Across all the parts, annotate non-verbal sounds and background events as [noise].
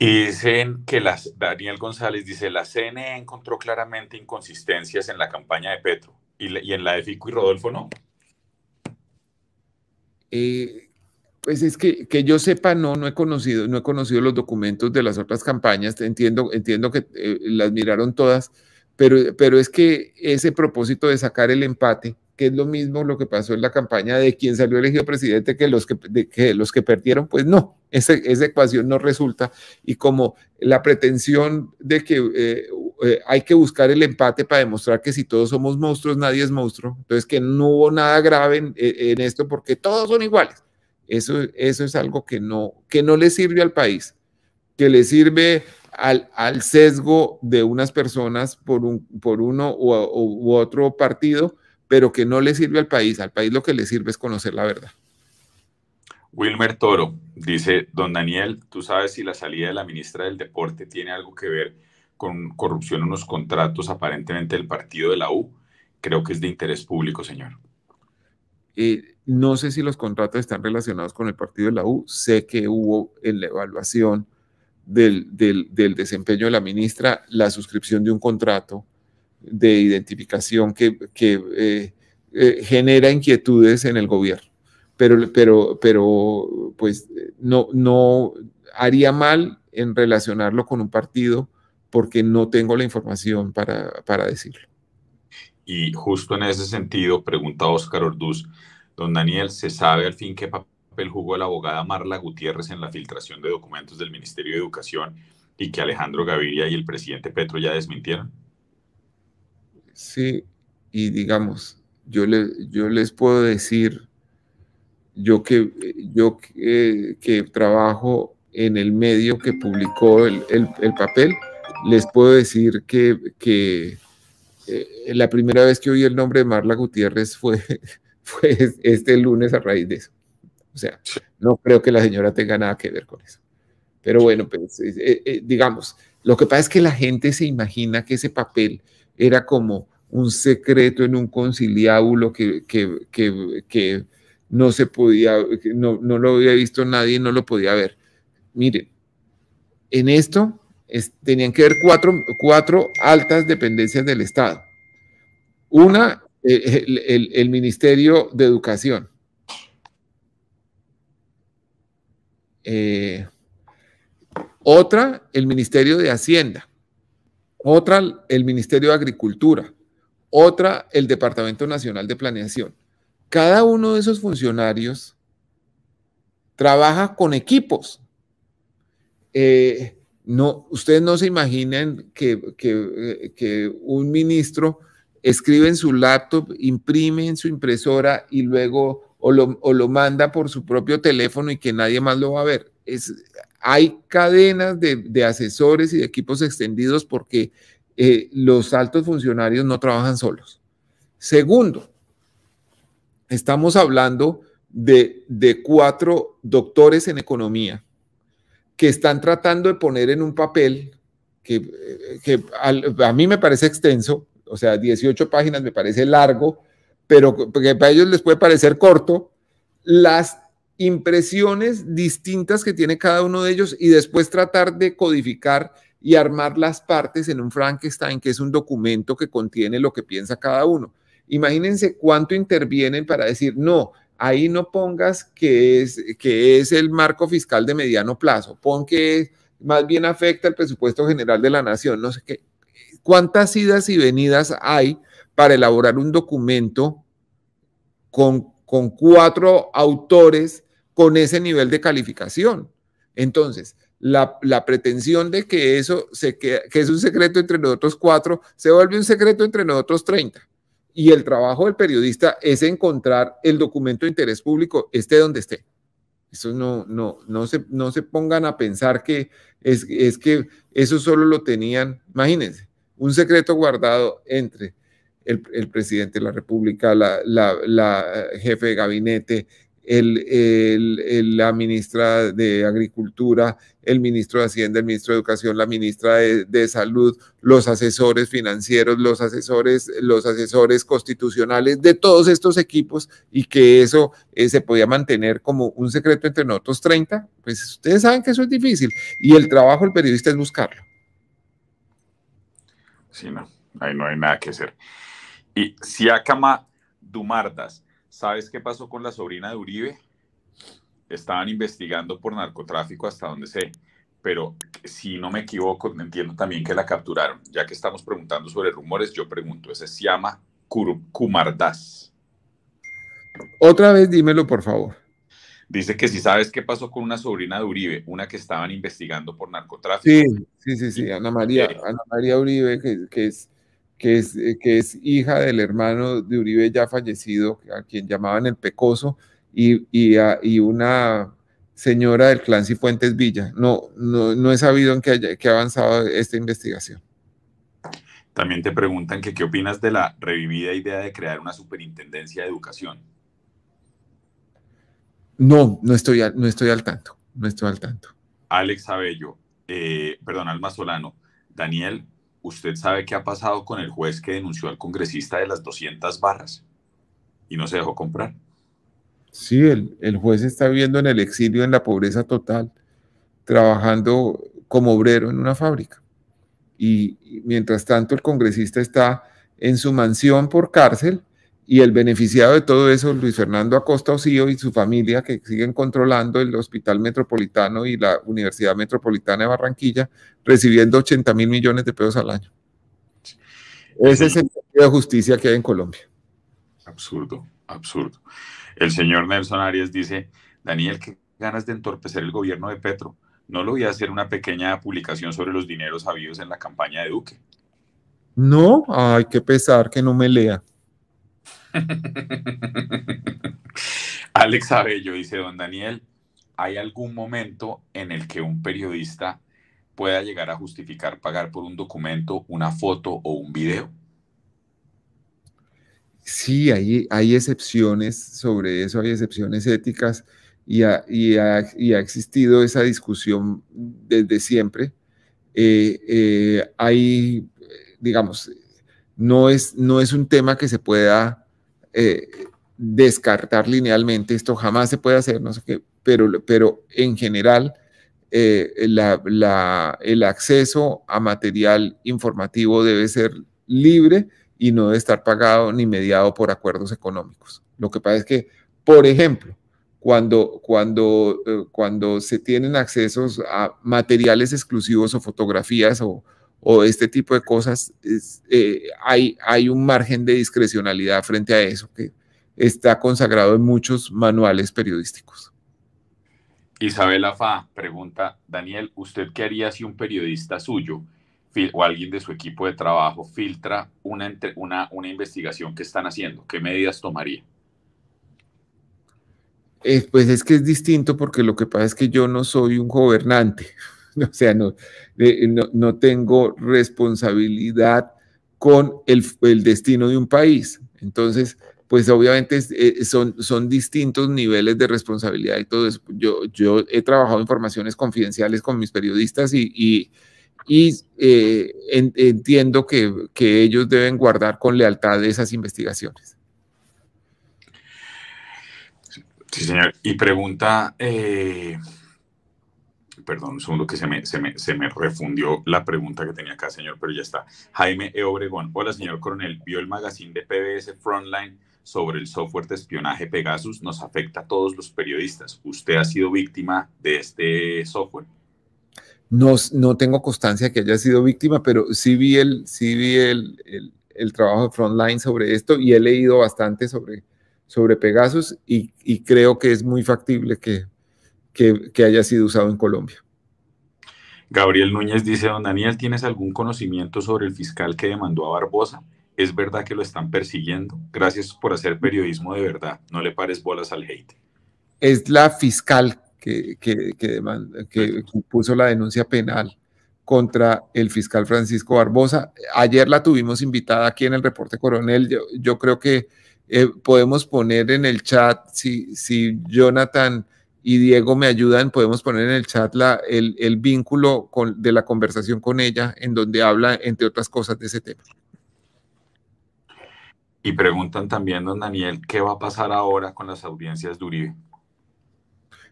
Y dicen que las, Daniel González dice, la CNE encontró claramente inconsistencias en la campaña de Petro y, y en la de Fico y Rodolfo no. Eh, pues es que, que yo sepa, no, no he conocido, no he conocido los documentos de las otras campañas, entiendo, entiendo que eh, las miraron todas, pero, pero es que ese propósito de sacar el empate que es lo mismo lo que pasó en la campaña de quien salió elegido presidente que los que, de, que, los que perdieron, pues no, esa ecuación no resulta. Y como la pretensión de que eh, eh, hay que buscar el empate para demostrar que si todos somos monstruos, nadie es monstruo, entonces que no hubo nada grave eh, en, esto porque todos son iguales. Eso, eso es algo que no, que no le sirve al país, que le sirve al, al sesgo de unas personas por, un, por uno u otro partido pero que no le sirve al país. Al país lo que le sirve es conocer la verdad. Wilmer Toro dice, don Daniel, ¿tú sabes si la salida de la ministra del Deporte tiene algo que ver con corrupción en los contratos aparentemente del partido de la U? Creo que es de interés público, señor. no sé si los contratos están relacionados con el partido de la U. Sé que hubo en la evaluación del desempeño de la ministra la suscripción de un contrato de identificación que, eh, eh, genera inquietudes en el gobierno. Pero, pero, pero pues no, no haría mal en relacionarlo con un partido porque no tengo la información para, para decirlo. Y justo en ese sentido, pregunta Oscar Orduz, don Daniel, ¿se sabe al fin qué papel jugó la abogada Marla Gutiérrez en la filtración de documentos del Ministerio de Educación y que Alejandro Gaviria y el presidente Petro ya desmintieron? Sí, y digamos, yo, yo les puedo decir, yo que, yo que, trabajo en el medio que publicó el, papel, les puedo decir que, eh, la primera vez que oí el nombre de Marla Gutiérrez fue, [laughs] fue este lunes a raíz de eso. O sea, no creo que la señora tenga nada que ver con eso. Pero bueno, pues, eh, eh, digamos, lo que pasa es que la gente se imagina que ese papel era como un secreto en un conciliábulo que, no se podía, no, lo había visto nadie, no lo podía ver. Miren, en esto tenían que ver cuatro, altas dependencias del Estado. Una, el, Ministerio de Educación. Eh, otra, el Ministerio de Hacienda. Otra, el Ministerio de Agricultura otra el Departamento Nacional de Planeación. Cada uno de esos funcionarios trabaja con equipos. Eh, no, ustedes no se imaginan eh, que, un ministro escribe en su laptop, imprime en su impresora y luego o lo, manda por su propio teléfono y que nadie más lo va a ver. Es, hay cadenas de, de, asesores y de equipos extendidos porque eh, los altos funcionarios no trabajan solos. Segundo, estamos hablando de, cuatro doctores en economía que están tratando de poner en un papel que, eh, a, a mí me parece extenso, o sea, 18 páginas me parece largo, pero que para ellos les puede parecer corto, las impresiones distintas que tiene cada uno de ellos y después tratar de codificar y armar las partes en un Frankenstein, que es un documento que contiene lo que piensa cada uno. Imagínense cuánto intervienen para decir, no, ahí no pongas que es, que es el marco fiscal de mediano plazo, pon que más bien afecta el presupuesto general de la nación, no sé qué. ¿Cuántas idas y venidas hay para elaborar un documento con, con cuatro autores con ese nivel de calificación? Entonces, la, pretensión de que eso, se que, es un secreto entre nosotros cuatro se vuelve un secreto entre nosotros treinta. Y el trabajo del periodista es encontrar el documento de interés público, esté donde esté. Eso no, no, no, se, no se pongan a pensar que es, es que eso solo lo tenían, imagínense, un secreto guardado entre el, presidente de la República, la, la, la jefe de gabinete, la ministra de Agricultura, el ministro de Hacienda, el ministro de Educación, la ministra de, Salud, los asesores financieros, los asesores, los asesores constitucionales de todos estos equipos y que eso eh, se podía mantener como un secreto entre nosotros 30, pues ustedes saben que eso es difícil y el trabajo del periodista es buscarlo. Sí, no, ahí no hay nada que hacer. Y si Siakama Dumardas ¿Sabes qué pasó con la sobrina de Uribe? Estaban investigando por narcotráfico hasta donde sé, pero si no me equivoco, entiendo también que la capturaron. Ya que estamos preguntando sobre rumores, yo pregunto, ese se llama kumardas Otra vez dímelo, por favor. Dice que si sabes qué pasó con una sobrina de Uribe, una que estaban investigando por narcotráfico. Sí, sí, sí, sí, Ana María, Ana María Uribe, que, que es que es, eh, que es hija del hermano de Uribe ya fallecido, a quien llamaban el Pecoso, y, una señora del clan Cifuentes Villa. No, no, no he sabido en qué, ha avanzado esta investigación. También te preguntan que qué opinas de la revivida idea de crear una superintendencia de educación. No, no estoy, no estoy al tanto, no estoy al tanto. Alex Abello, eh, perdón, Alma Solano, Daniel, ¿usted sabe qué ha pasado con el juez que denunció al congresista de las 200 barras y no se dejó comprar? Sí, el, el juez está viviendo en el exilio, en la pobreza total, trabajando como obrero en una fábrica. y mientras tanto el congresista está en su mansión por cárcel y el beneficiado de todo eso, Luis Fernando Acosta Osío y su familia, que siguen controlando el Hospital Metropolitano y la Universidad Metropolitana de Barranquilla, recibiendo 80 mil millones de pesos al año. Ese es el sentido de justicia que hay en Colombia. Absurdo, absurdo. El señor Nelson Arias dice, Daniel, qué ganas de entorpecer el gobierno de Petro. No lo voy a hacer una pequeña publicación sobre los dineros habidos en la campaña de Duque. No, ay, qué pesar que no me lea. [laughs] Alex Abello dice, don Daniel, ¿hay algún momento en el que un periodista pueda llegar a justificar pagar por un documento, una foto o un video? Sí, hay, hay excepciones sobre eso, hay excepciones éticas y ha, y existido esa discusión desde siempre. Eh, eh, hay, digamos, no es, no es un tema que se pueda eh, descartar linealmente, esto jamás se puede hacer, no sé qué, pero, pero en general eh, el acceso a material informativo debe ser libre y no debe estar pagado ni mediado por acuerdos económicos. Lo que pasa es que, por ejemplo, cuando, cuando, eh, cuando se tienen accesos a materiales exclusivos o fotografías o, o este tipo de cosas, eh, hay, hay un margen de discrecionalidad frente a eso que está consagrado en muchos manuales periodísticos. Isabela Fa pregunta, Daniel, ¿usted qué haría si un periodista suyo o alguien de su equipo de trabajo filtra una, una, una investigación que están haciendo? ¿Qué medidas tomaría? Eh, pues es que es distinto porque lo que pasa es que yo no soy un gobernante. [laughs] o sea, no, no, tengo responsabilidad con el, destino de un país. Entonces, pues obviamente eh, son, son distintos niveles de responsabilidad y todo eso. Yo, yo he trabajado en formaciones confidenciales con mis periodistas y, eh, entiendo que, ellos deben guardar con lealtad esas investigaciones. Sí, señor. Y pregunta eh, perdón, un segundo que se me, refundió la pregunta que tenía acá, señor, pero ya está. Jaime E. Obregón, hola, señor coronel, ¿vio el magazine de PBS Frontline sobre el software de espionaje Pegasus? Nos afecta a todos los periodistas. ¿Usted ha sido víctima de este software? No, no tengo constancia de que haya sido víctima, pero sí vi el, sí trabajo de Frontline sobre esto y he leído bastante sobre, sobre Pegasus y, y creo que es muy factible que que, haya sido usado en Colombia. Gabriel Núñez dice, don Daniel, ¿tienes algún conocimiento sobre el fiscal que demandó a Barbosa? ¿Es verdad que lo están persiguiendo? Gracias por hacer periodismo de verdad. No le pares bolas al hate. Es la fiscal que, puso la denuncia penal contra el fiscal Francisco Barbosa. Ayer la tuvimos invitada aquí en el reporte coronel. Yo, creo que eh, podemos poner en el chat si, si Jonathan y Diego me ayudan, podemos poner en el chat la, el, vínculo de la conversación con ella, en donde habla, entre otras cosas, de ese tema. Y preguntan también, don Daniel, ¿qué va a pasar ahora con las audiencias de Uribe?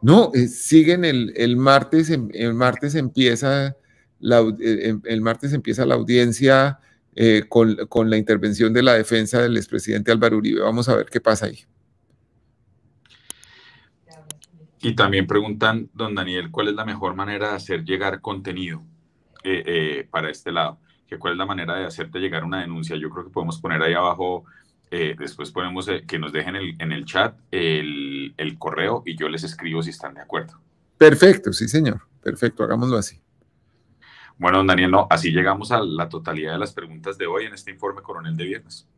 No, eh, siguen el, martes, em, el martes empieza la, eh, em, el martes empieza la audiencia eh, con, con la intervención de la defensa del expresidente Álvaro Uribe. Vamos a ver qué pasa ahí. Y también preguntan, don Daniel, ¿cuál es la mejor manera de hacer llegar contenido eh, eh, para este lado? ¿Que ¿Cuál es la manera de hacerte llegar una denuncia? Yo creo que podemos poner ahí abajo, eh, después podemos que nos dejen en el chat el, correo y yo les escribo si están de acuerdo. Perfecto, sí señor, perfecto, hagámoslo así. Bueno, don Daniel, así llegamos a la totalidad de las preguntas de hoy en este informe coronel de viernes.